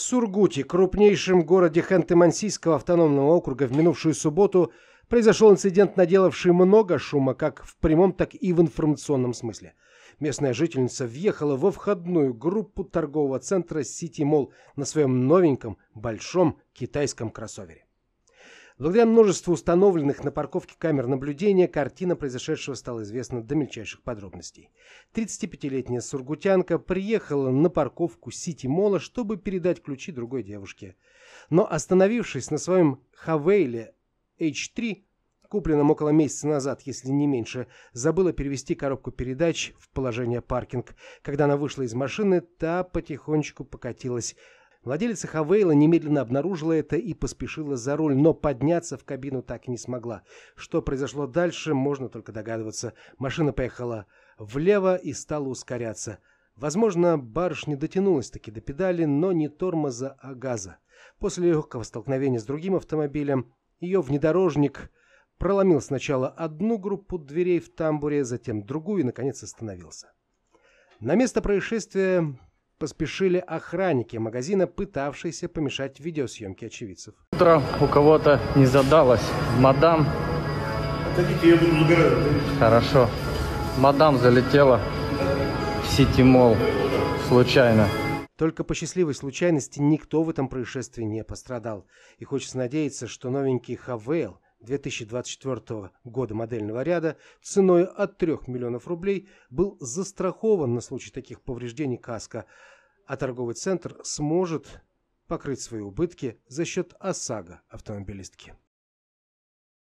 В Сургуте, крупнейшем городе Ханты-Мансийского автономного округа, в минувшую субботу произошел инцидент, наделавший много шума как в прямом, так и в информационном смысле. Местная жительница въехала во входную группу торгового центра Сити Мол на своем новеньком большом китайском кроссовере. Благодаря множеству установленных на парковке камер наблюдения, картина произошедшего стала известна до мельчайших подробностей. 35-летняя сургутянка приехала на парковку Сити-мола, чтобы передать ключи другой девушке. Но остановившись на своем Хавейле H3, купленном около месяца назад, если не меньше, забыла перевести коробку передач в положение паркинг. Когда она вышла из машины, та потихонечку покатилась Владелица Хавейла немедленно обнаружила это и поспешила за руль, но подняться в кабину так и не смогла. Что произошло дальше, можно только догадываться. Машина поехала влево и стала ускоряться. Возможно, барышня дотянулась-таки до педали, но не тормоза, а газа. После легкого столкновения с другим автомобилем ее внедорожник проломил сначала одну группу дверей в тамбуре, затем другую и, наконец, остановился. На место происшествия поспешили охранники магазина, пытавшиеся помешать видеосъемке очевидцев. Утро у кого-то не задалось. Мадам... Отойдите, я буду загорать. Хорошо. Мадам залетела в сети мол случайно. Только по счастливой случайности никто в этом происшествии не пострадал. И хочется надеяться, что новенький Хавейл – 2024 года модельного ряда ценой от 3 миллионов рублей был застрахован на случай таких повреждений каска, а торговый центр сможет покрыть свои убытки за счет ОСАГО автомобилистки.